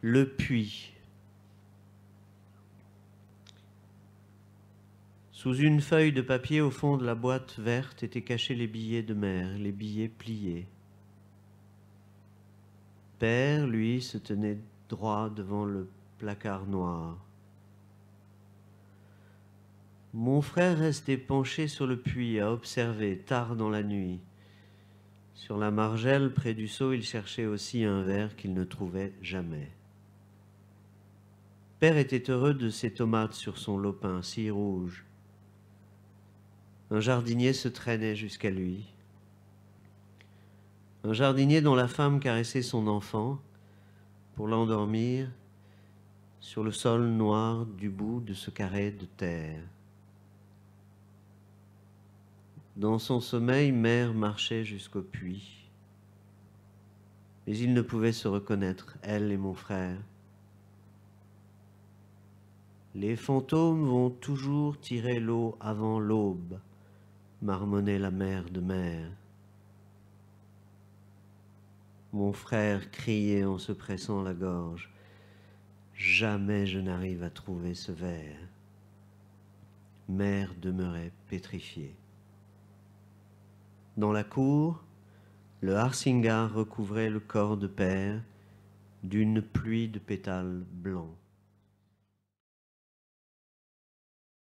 le puits. Sous une feuille de papier au fond de la boîte verte étaient cachés les billets de mer, les billets pliés. Père, lui, se tenait droit devant le placard noir. Mon frère restait penché sur le puits à observer tard dans la nuit. Sur la margelle, près du seau, il cherchait aussi un verre qu'il ne trouvait jamais. Père était heureux de ses tomates sur son lopin si rouge. Un jardinier se traînait jusqu'à lui. Un jardinier dont la femme caressait son enfant pour l'endormir sur le sol noir du bout de ce carré de terre. Dans son sommeil, mère marchait jusqu'au puits. Mais il ne pouvait se reconnaître, elle et mon frère. Les fantômes vont toujours tirer l'eau avant l'aube, marmonnait la mère de mer. Mon frère criait en se pressant la gorge. Jamais je n'arrive à trouver ce verre. Mère demeurait pétrifiée. Dans la cour, le harsingar recouvrait le corps de père d'une pluie de pétales blancs.